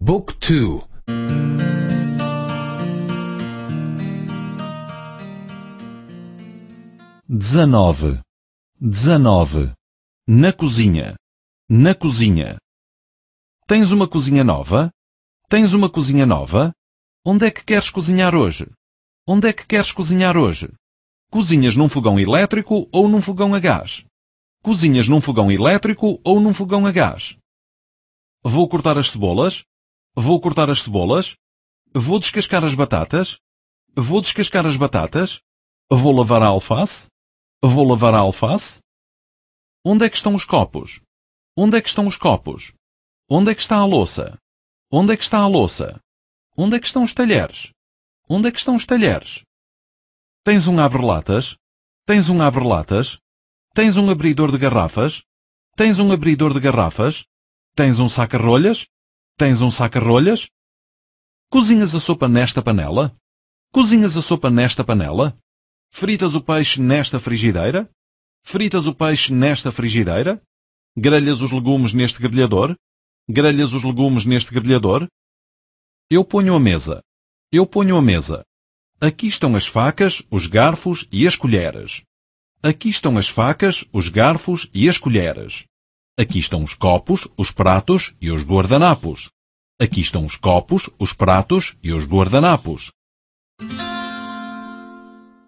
Book 2 19 19 Na cozinha Na cozinha Tens uma cozinha nova? Tens uma cozinha nova? Onde é que queres cozinhar hoje? Onde é que queres cozinhar hoje? Cozinhas num fogão elétrico ou num fogão a gás? Cozinhas num fogão elétrico ou num fogão a gás? Vou cortar as cebolas? Vou cortar as cebolas? Vou descascar as batatas? Vou descascar as batatas? Vou lavar a alface? Vou lavar a alface? Onde é que estão os copos? Onde é que estão os copos? Onde é que está a louça? Onde é que está a louça? Onde é que estão os talheres? Onde é que estão os talheres? Tens um abre-latas? Tens um abre-latas? Tens um abridor de garrafas? Tens um abridor de garrafas? Tens um saca-rolhas? Tens um saca-rolhas? Cozinhas a sopa nesta panela? Cozinhas a sopa nesta panela? Fritas o peixe nesta frigideira? Fritas o peixe nesta frigideira? Grelhas os legumes neste grelhador? Grelhas os legumes neste grelhador? Eu ponho a mesa. Eu ponho a mesa. Aqui estão as facas, os garfos e as colheres. Aqui estão as facas, os garfos e as colheres. Aqui estão os copos, os pratos e os guardanapos. Aqui estão os copos, os pratos e os guardanapos.